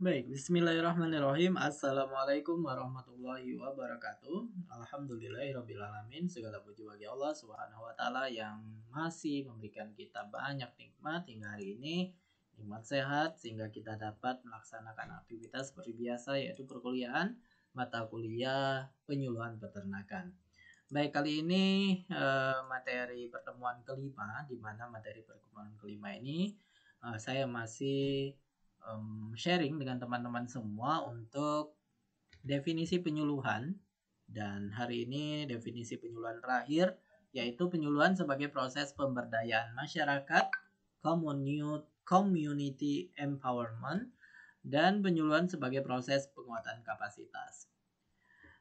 Baik, bismillahirrahmanirrahim. Assalamualaikum warahmatullahi wabarakatuh. Alhamdulillahirrahmanirrahim. Segala puji bagi Allah subhanahu wa ta'ala yang masih memberikan kita banyak nikmat hingga hari ini. Nikmat sehat sehingga kita dapat melaksanakan aktivitas seperti biasa yaitu perkuliahan, mata kuliah, penyuluhan peternakan. Baik, kali ini eh, materi pertemuan kelima, di mana materi pertemuan kelima ini eh, saya masih um, sharing dengan teman-teman semua untuk definisi penyuluhan dan hari ini definisi penyuluhan terakhir yaitu penyuluhan sebagai proses pemberdayaan masyarakat, community empowerment dan penyuluhan sebagai proses penguatan kapasitas.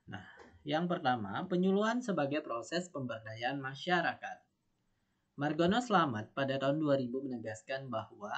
Nah, yang pertama, penyuluhan sebagai proses pemberdayaan masyarakat. Margono Slamet pada tahun 2000 menegaskan bahwa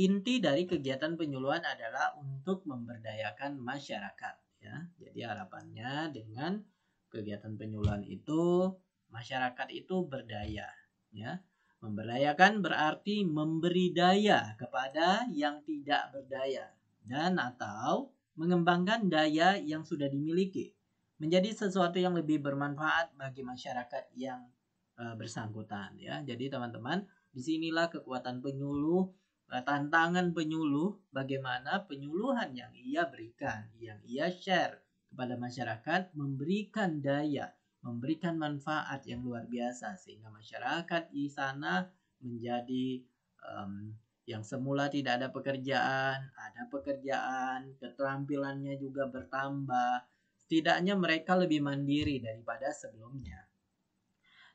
inti dari kegiatan penyuluhan adalah untuk memberdayakan masyarakat ya. Jadi harapannya dengan kegiatan penyuluhan itu masyarakat itu berdaya ya. Memberdayakan berarti memberi daya kepada yang tidak berdaya dan atau mengembangkan daya yang sudah dimiliki menjadi sesuatu yang lebih bermanfaat bagi masyarakat yang eh, bersangkutan ya. Jadi teman-teman, disinilah kekuatan penyuluh Nah, tantangan penyuluh bagaimana penyuluhan yang ia berikan, yang ia share kepada masyarakat memberikan daya, memberikan manfaat yang luar biasa sehingga masyarakat di sana menjadi um, yang semula tidak ada pekerjaan, ada pekerjaan, keterampilannya juga bertambah. Setidaknya mereka lebih mandiri daripada sebelumnya.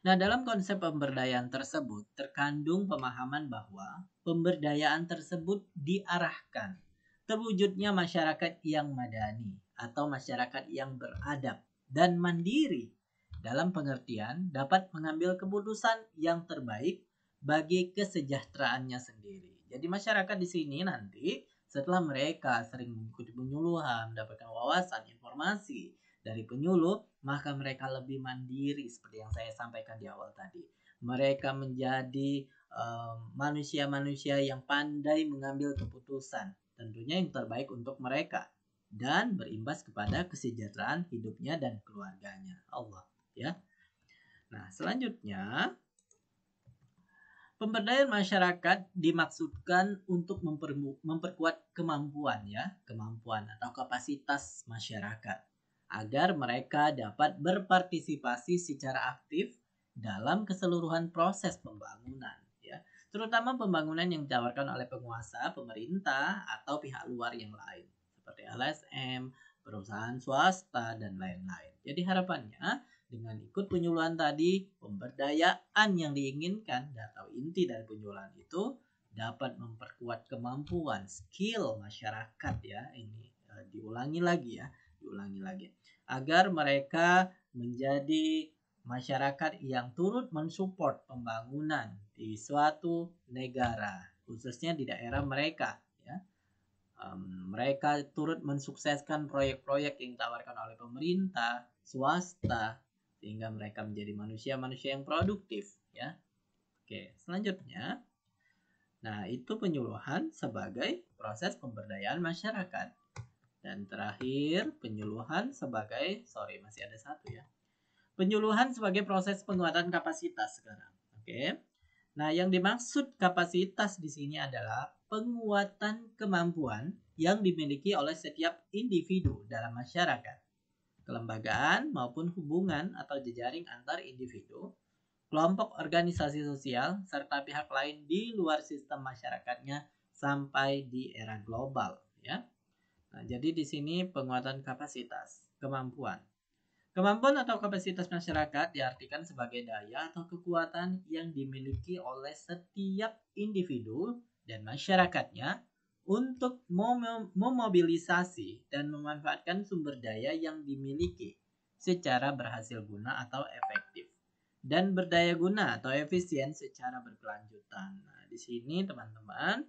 Nah, dalam konsep pemberdayaan tersebut terkandung pemahaman bahwa pemberdayaan tersebut diarahkan terwujudnya masyarakat yang madani atau masyarakat yang beradab dan mandiri dalam pengertian dapat mengambil keputusan yang terbaik bagi kesejahteraannya sendiri. Jadi masyarakat di sini nanti setelah mereka sering mengikuti penyuluhan, mendapatkan wawasan, informasi, dari penyuluh, maka mereka lebih mandiri seperti yang saya sampaikan di awal tadi. Mereka menjadi manusia-manusia um, yang pandai mengambil keputusan, tentunya yang terbaik untuk mereka dan berimbas kepada kesejahteraan hidupnya dan keluarganya. Allah, ya. Nah, selanjutnya Pemberdayaan masyarakat dimaksudkan untuk memperkuat kemampuan ya, kemampuan atau kapasitas masyarakat agar mereka dapat berpartisipasi secara aktif dalam keseluruhan proses pembangunan ya terutama pembangunan yang ditawarkan oleh penguasa pemerintah atau pihak luar yang lain seperti LSM perusahaan swasta dan lain-lain jadi harapannya dengan ikut penyuluhan tadi pemberdayaan yang diinginkan atau inti dari penyuluhan itu dapat memperkuat kemampuan skill masyarakat ya ini eh, diulangi lagi ya diulangi lagi agar mereka menjadi masyarakat yang turut mensupport pembangunan di suatu negara, khususnya di daerah mereka. Ya. Um, mereka turut mensukseskan proyek-proyek yang ditawarkan oleh pemerintah, swasta, sehingga mereka menjadi manusia-manusia yang produktif. Ya. Oke, selanjutnya, nah itu penyuluhan sebagai proses pemberdayaan masyarakat. Dan terakhir, penyuluhan sebagai, sorry masih ada satu ya. Penyuluhan sebagai proses penguatan kapasitas sekarang. Oke. Nah, yang dimaksud kapasitas di sini adalah penguatan kemampuan yang dimiliki oleh setiap individu dalam masyarakat, kelembagaan maupun hubungan atau jejaring antar individu, kelompok organisasi sosial, serta pihak lain di luar sistem masyarakatnya sampai di era global, ya. Nah, jadi di sini penguatan kapasitas, kemampuan. Kemampuan atau kapasitas masyarakat diartikan sebagai daya atau kekuatan yang dimiliki oleh setiap individu dan masyarakatnya untuk mem memobilisasi dan memanfaatkan sumber daya yang dimiliki secara berhasil guna atau efektif dan berdaya guna atau efisien secara berkelanjutan. Nah, di sini teman-teman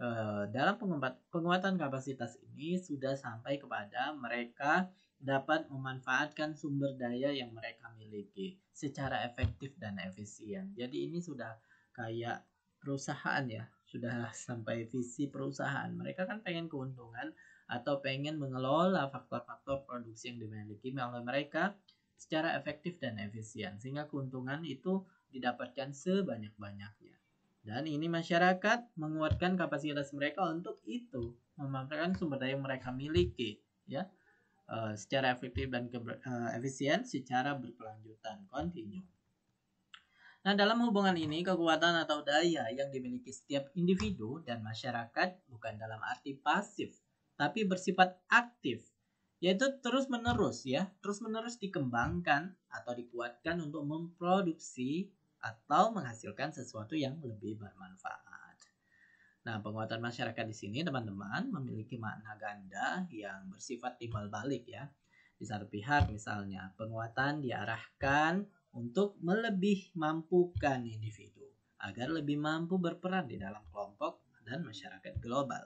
Eh, dalam penguatan kapasitas ini sudah sampai kepada mereka dapat memanfaatkan sumber daya yang mereka miliki secara efektif dan efisien. Jadi ini sudah kayak perusahaan ya, sudah sampai visi perusahaan. Mereka kan pengen keuntungan atau pengen mengelola faktor-faktor produksi yang dimiliki oleh mereka secara efektif dan efisien sehingga keuntungan itu didapatkan sebanyak-banyaknya. Dan ini masyarakat menguatkan kapasitas mereka untuk itu, memanfaatkan sumber daya yang mereka miliki, ya, uh, secara efektif dan uh, efisien, secara berkelanjutan, kontinu. Nah, dalam hubungan ini, kekuatan atau daya yang dimiliki setiap individu dan masyarakat bukan dalam arti pasif, tapi bersifat aktif, yaitu terus-menerus ya, terus-menerus dikembangkan atau dikuatkan untuk memproduksi atau menghasilkan sesuatu yang lebih bermanfaat. Nah, penguatan masyarakat di sini, teman-teman, memiliki makna ganda yang bersifat timbal balik ya. Di satu pihak, misalnya, penguatan diarahkan untuk melebih mampukan individu agar lebih mampu berperan di dalam kelompok dan masyarakat global.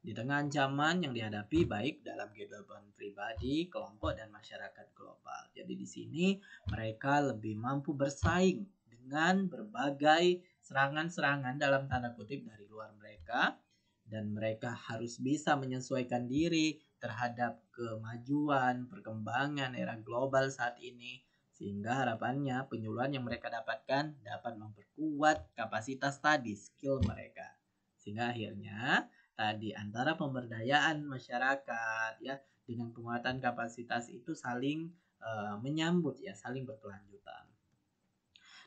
Di tengah ancaman yang dihadapi baik dalam kehidupan pribadi, kelompok, dan masyarakat global. Jadi di sini mereka lebih mampu bersaing dengan berbagai serangan-serangan dalam tanda kutip dari luar mereka dan mereka harus bisa menyesuaikan diri terhadap kemajuan, perkembangan era global saat ini sehingga harapannya penyuluhan yang mereka dapatkan dapat memperkuat kapasitas tadi skill mereka. Sehingga akhirnya tadi antara pemberdayaan masyarakat ya dengan penguatan kapasitas itu saling uh, menyambut ya, saling berkelanjutan.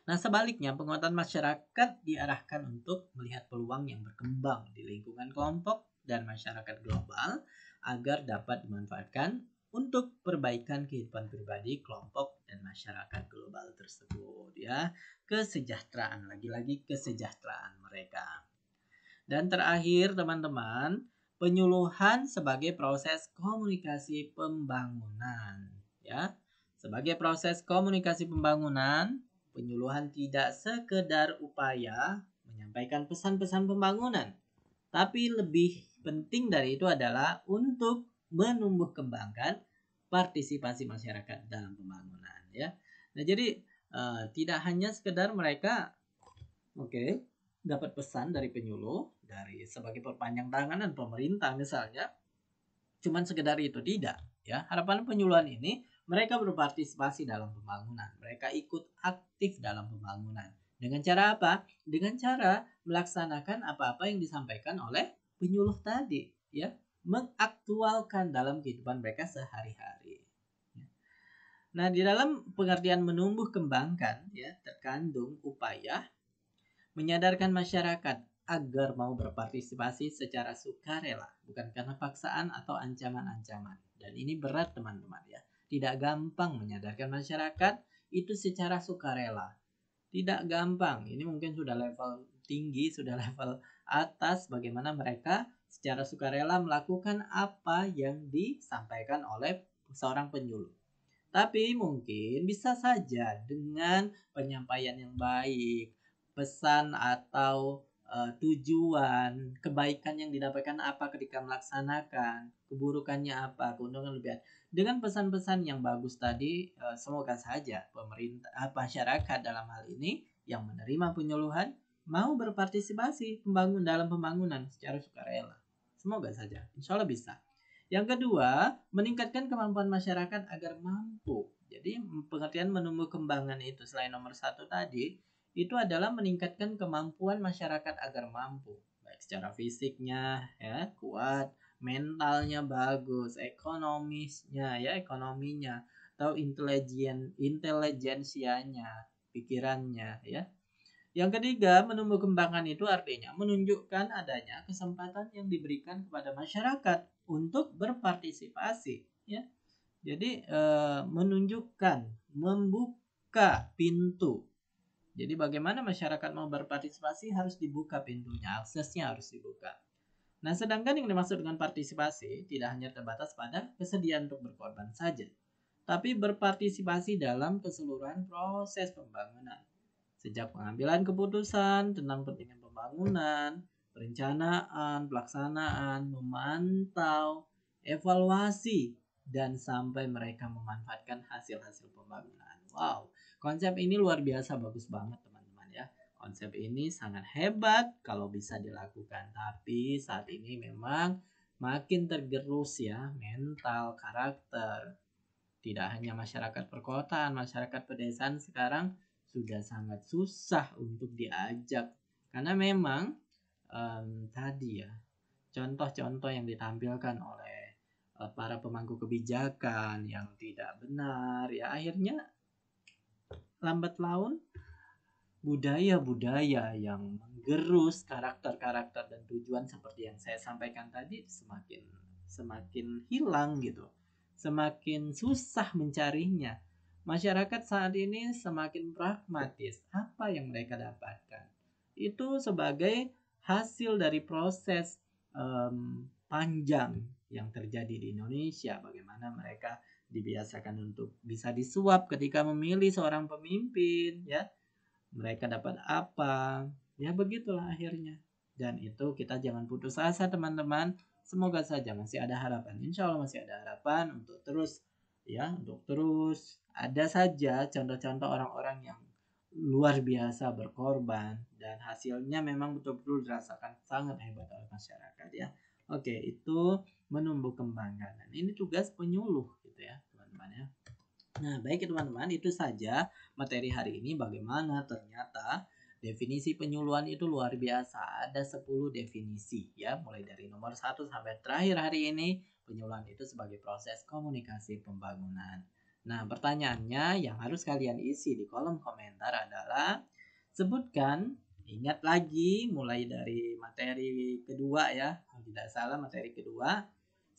Nah, sebaliknya, penguatan masyarakat diarahkan untuk melihat peluang yang berkembang di lingkungan kelompok dan masyarakat global agar dapat dimanfaatkan untuk perbaikan kehidupan pribadi, kelompok, dan masyarakat global tersebut ya. Kesejahteraan, lagi-lagi kesejahteraan mereka. Dan terakhir, teman-teman, penyuluhan sebagai proses komunikasi pembangunan ya. Sebagai proses komunikasi pembangunan, Penyuluhan tidak sekedar upaya menyampaikan pesan-pesan pembangunan, tapi lebih penting dari itu adalah untuk menumbuh kembangkan partisipasi masyarakat dalam pembangunan ya. Nah, jadi uh, tidak hanya sekedar mereka oke okay, dapat pesan dari penyuluh dari sebagai perpanjang tangan dan pemerintah misalnya cuman sekedar itu tidak ya. Harapan penyuluhan ini mereka berpartisipasi dalam pembangunan. Mereka ikut aktif dalam pembangunan. Dengan cara apa? Dengan cara melaksanakan apa-apa yang disampaikan oleh penyuluh tadi, ya, mengaktualkan dalam kehidupan mereka sehari-hari. Nah, di dalam pengertian menumbuh kembangkan, ya, terkandung upaya menyadarkan masyarakat agar mau berpartisipasi secara sukarela, bukan karena paksaan atau ancaman-ancaman. Dan ini berat, teman-teman, ya tidak gampang menyadarkan masyarakat itu secara sukarela. Tidak gampang. Ini mungkin sudah level tinggi, sudah level atas bagaimana mereka secara sukarela melakukan apa yang disampaikan oleh seorang penyuluh. Tapi mungkin bisa saja dengan penyampaian yang baik, pesan atau uh, tujuan, kebaikan yang didapatkan apa ketika melaksanakan, keburukannya apa, keuntungan lebih. Dengan pesan-pesan yang bagus tadi, uh, semoga saja pemerintah uh, masyarakat dalam hal ini yang menerima penyuluhan mau berpartisipasi pembangun dalam pembangunan secara sukarela. Semoga saja, insya Allah bisa. Yang kedua, meningkatkan kemampuan masyarakat agar mampu. Jadi pengertian menumbuh kembangan itu selain nomor satu tadi, itu adalah meningkatkan kemampuan masyarakat agar mampu baik secara fisiknya ya kuat mentalnya bagus ekonomisnya ya ekonominya atau intelijen intelijensianya pikirannya ya yang ketiga menumbuh kembangkan itu artinya menunjukkan adanya kesempatan yang diberikan kepada masyarakat untuk berpartisipasi ya jadi e, menunjukkan membuka pintu jadi bagaimana masyarakat mau berpartisipasi harus dibuka pintunya, aksesnya harus dibuka. Nah, sedangkan yang dimaksud dengan partisipasi tidak hanya terbatas pada kesediaan untuk berkorban saja, tapi berpartisipasi dalam keseluruhan proses pembangunan. Sejak pengambilan keputusan tentang pentingnya pembangunan, perencanaan, pelaksanaan, memantau, evaluasi, dan sampai mereka memanfaatkan hasil-hasil pembangunan. Wow, Konsep ini luar biasa bagus banget teman-teman ya. Konsep ini sangat hebat kalau bisa dilakukan. Tapi saat ini memang makin tergerus ya mental karakter. Tidak hanya masyarakat perkotaan, masyarakat pedesaan sekarang sudah sangat susah untuk diajak. Karena memang um, tadi ya contoh-contoh yang ditampilkan oleh eh, para pemangku kebijakan yang tidak benar ya akhirnya lambat laun budaya-budaya yang menggerus karakter-karakter dan tujuan seperti yang saya sampaikan tadi semakin semakin hilang gitu. Semakin susah mencarinya. Masyarakat saat ini semakin pragmatis. Apa yang mereka dapatkan? Itu sebagai hasil dari proses um, panjang yang terjadi di Indonesia. Bagaimana mereka dibiasakan untuk bisa disuap ketika memilih seorang pemimpin ya mereka dapat apa ya begitulah akhirnya dan itu kita jangan putus asa teman-teman semoga saja masih ada harapan insya Allah masih ada harapan untuk terus ya untuk terus ada saja contoh-contoh orang-orang yang luar biasa berkorban dan hasilnya memang betul-betul dirasakan sangat hebat oleh masyarakat ya oke itu menumbuh kembangkan dan ini tugas penyuluh gitu ya teman-teman ya nah baik ya, teman-teman itu saja materi hari ini bagaimana ternyata Definisi penyuluhan itu luar biasa, ada 10 definisi ya, mulai dari nomor 1 sampai terakhir hari ini, penyuluhan itu sebagai proses komunikasi pembangunan. Nah, pertanyaannya yang harus kalian isi di kolom komentar adalah sebutkan ingat lagi mulai dari materi kedua ya, kalau tidak salah materi kedua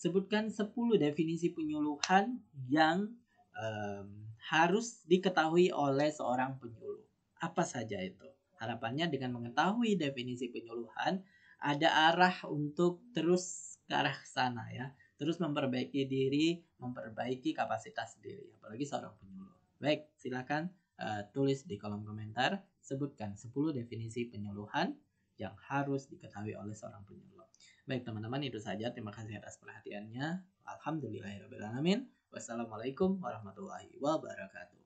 sebutkan 10 definisi penyuluhan yang um, harus diketahui oleh seorang penyuluh. Apa saja itu? Harapannya dengan mengetahui definisi penyuluhan, ada arah untuk terus ke arah sana ya. Terus memperbaiki diri, memperbaiki kapasitas diri, apalagi seorang penyuluh. Baik, silakan uh, tulis di kolom komentar, sebutkan 10 definisi penyuluhan yang harus diketahui oleh seorang penyuluh. Baik teman-teman itu saja. Terima kasih atas perhatiannya. alhamdulillahirobbilalamin Wassalamualaikum warahmatullahi wabarakatuh.